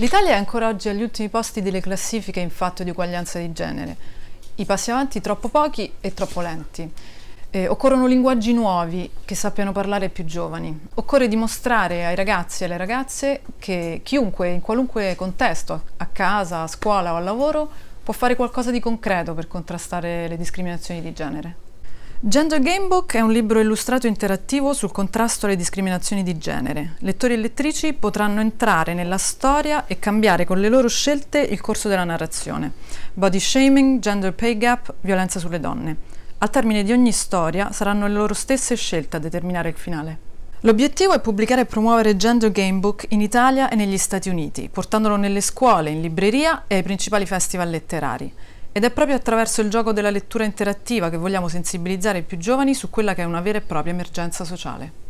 L'Italia è ancora oggi agli ultimi posti delle classifiche in fatto di uguaglianza di genere. I passi avanti troppo pochi e troppo lenti. Eh, occorrono linguaggi nuovi che sappiano parlare più giovani. Occorre dimostrare ai ragazzi e alle ragazze che chiunque, in qualunque contesto, a casa, a scuola o al lavoro, può fare qualcosa di concreto per contrastare le discriminazioni di genere. Gender Gamebook è un libro illustrato interattivo sul contrasto alle discriminazioni di genere. Lettori e lettrici potranno entrare nella storia e cambiare con le loro scelte il corso della narrazione. Body shaming, gender pay gap, violenza sulle donne. Al termine di ogni storia saranno le loro stesse scelte a determinare il finale. L'obiettivo è pubblicare e promuovere Gender Gamebook in Italia e negli Stati Uniti, portandolo nelle scuole, in libreria e ai principali festival letterari. Ed è proprio attraverso il gioco della lettura interattiva che vogliamo sensibilizzare i più giovani su quella che è una vera e propria emergenza sociale.